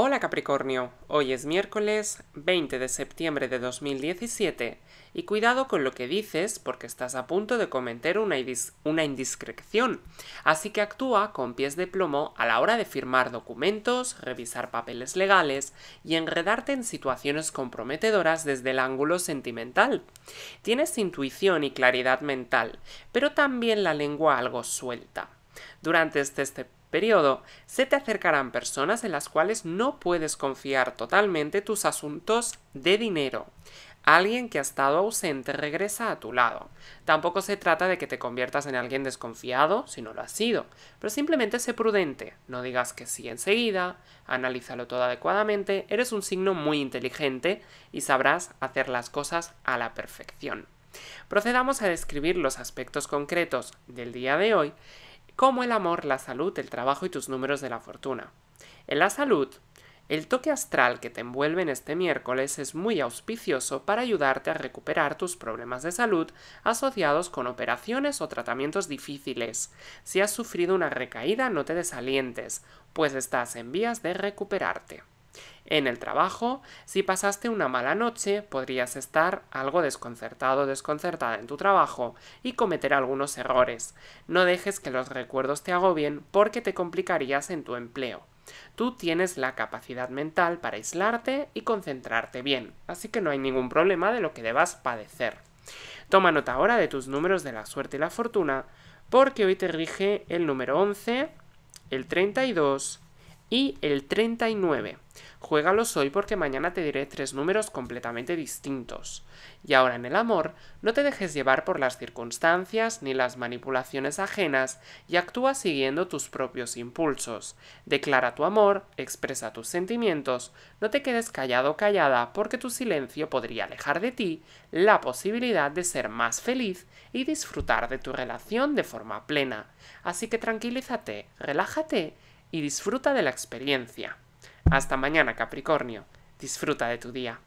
Hola Capricornio, hoy es miércoles 20 de septiembre de 2017 y cuidado con lo que dices porque estás a punto de cometer una, indiscreción, así que actúa con pies de plomo a la hora de firmar documentos, revisar papeles legales y enredarte en situaciones comprometedoras desde el ángulo sentimental. Tienes intuición y claridad mental, pero también la lengua algo suelta. Durante este, periodo, se te acercarán personas en las cuales no puedes confiar totalmente tus asuntos de dinero. Alguien que ha estado ausente regresa a tu lado. Tampoco se trata de que te conviertas en alguien desconfiado si no lo has sido, pero simplemente sé prudente. No digas que sí enseguida, analízalo todo adecuadamente, eres un signo muy inteligente y sabrás hacer las cosas a la perfección. Procedamos a describir los aspectos concretos del día de hoy como el amor, la salud, el trabajo y tus números de la fortuna. En la salud, el toque astral que te envuelve en este miércoles es muy auspicioso para ayudarte a recuperar tus problemas de salud asociados con operaciones o tratamientos difíciles. Si has sufrido una recaída, no te desalientes, pues estás en vías de recuperarte. En el trabajo, si pasaste una mala noche, podrías estar algo desconcertado o desconcertada en tu trabajo y cometer algunos errores. No dejes que los recuerdos te agobien porque te complicarías en tu empleo. Tú tienes la capacidad mental para aislarte y concentrarte bien, así que no hay ningún problema de lo que debas padecer. Toma nota ahora de tus números de la suerte y la fortuna, porque hoy te rige el número 11, el 32 y el 39. Juégalos hoy porque mañana te diré tres números completamente distintos. Y ahora en el amor, no te dejes llevar por las circunstancias ni las manipulaciones ajenas y actúa siguiendo tus propios impulsos. Declara tu amor, expresa tus sentimientos, no te quedes callado o callada porque tu silencio podría alejar de ti la posibilidad de ser más feliz y disfrutar de tu relación de forma plena. Así que tranquilízate, relájate y disfruta de la experiencia. Hasta mañana, Capricornio. Disfruta de tu día.